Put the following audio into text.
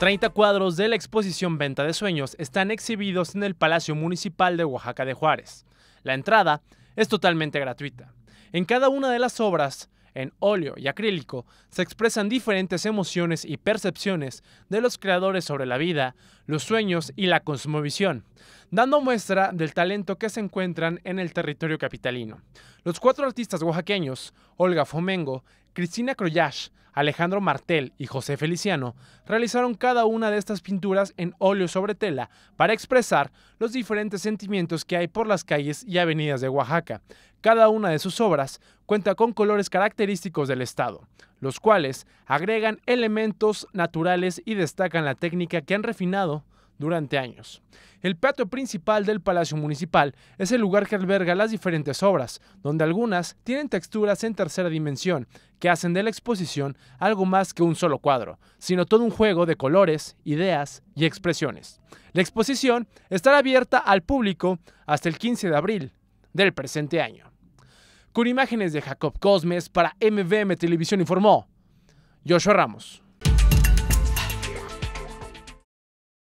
30 cuadros de la exposición Venta de Sueños están exhibidos en el Palacio Municipal de Oaxaca de Juárez. La entrada es totalmente gratuita. En cada una de las obras, en óleo y acrílico, se expresan diferentes emociones y percepciones de los creadores sobre la vida, los sueños y la consumovisión, dando muestra del talento que se encuentran en el territorio capitalino. Los cuatro artistas oaxaqueños, Olga Fomengo, Cristina Croyash, Alejandro Martel y José Feliciano realizaron cada una de estas pinturas en óleo sobre tela para expresar los diferentes sentimientos que hay por las calles y avenidas de Oaxaca. Cada una de sus obras cuenta con colores característicos del estado, los cuales agregan elementos naturales y destacan la técnica que han refinado durante años. El patio principal del Palacio Municipal es el lugar que alberga las diferentes obras, donde algunas tienen texturas en tercera dimensión, que hacen de la exposición algo más que un solo cuadro, sino todo un juego de colores, ideas y expresiones. La exposición estará abierta al público hasta el 15 de abril del presente año. Con imágenes de Jacob Cosmes para MVM Televisión informó Joshua Ramos.